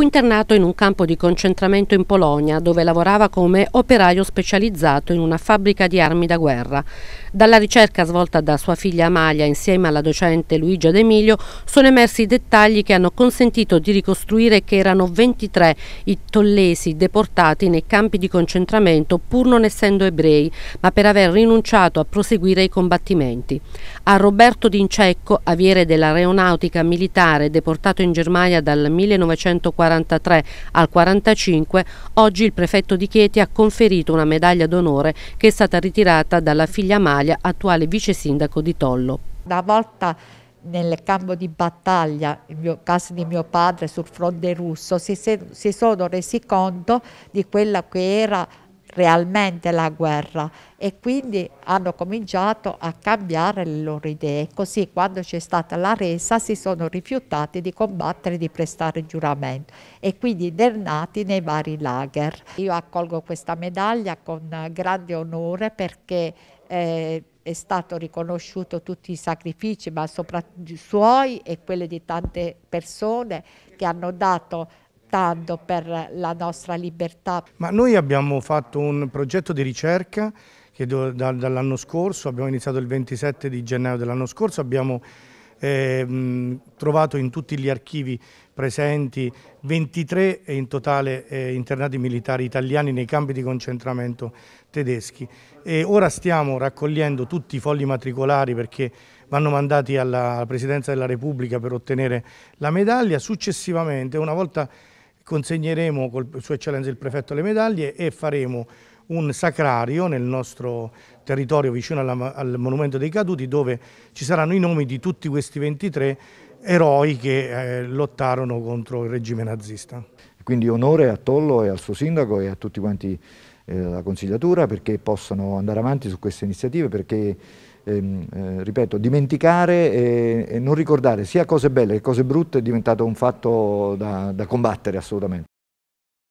Fu internato in un campo di concentramento in Polonia, dove lavorava come operaio specializzato in una fabbrica di armi da guerra. Dalla ricerca svolta da sua figlia Amalia insieme alla docente Luigia D'Emilio sono emersi dettagli che hanno consentito di ricostruire che erano 23 i tollesi deportati nei campi di concentramento pur non essendo ebrei, ma per aver rinunciato a proseguire i combattimenti. A Roberto D'Incecco, aviere dell'aeronautica militare deportato in Germania dal 1940, 43 al 45, oggi il prefetto di Chieti ha conferito una medaglia d'onore che è stata ritirata dalla figlia Amalia, attuale vice sindaco di Tollo. Una volta nel campo di battaglia, nel caso di mio padre, sul fronte russo, si, si sono resi conto di quella che era realmente la guerra e quindi hanno cominciato a cambiare le loro idee. Così quando c'è stata la resa si sono rifiutati di combattere di prestare giuramento e quindi internati nei vari lager. Io accolgo questa medaglia con grande onore perché eh, è stato riconosciuto tutti i sacrifici, ma soprattutto i suoi e quelli di tante persone che hanno dato lottando per la nostra libertà. Ma noi abbiamo fatto un progetto di ricerca che dall'anno scorso, abbiamo iniziato il 27 di gennaio dell'anno scorso, abbiamo ehm, trovato in tutti gli archivi presenti 23 in totale eh, internati militari italiani nei campi di concentramento tedeschi e ora stiamo raccogliendo tutti i fogli matricolari perché vanno mandati alla Presidenza della Repubblica per ottenere la medaglia, successivamente una volta consegneremo col Sua Eccellenza il Prefetto le medaglie e faremo un sacrario nel nostro territorio vicino alla, al Monumento dei Caduti dove ci saranno i nomi di tutti questi 23 eroi che eh, lottarono contro il regime nazista. Quindi onore a Tollo e al suo sindaco e a tutti quanti eh, la consigliatura perché possano andare avanti su queste iniziative perché ehm, eh, ripeto, dimenticare e, e, non ricordare sia cose belle che cose brutte è diventato un fatto da, da combattere assolutamente.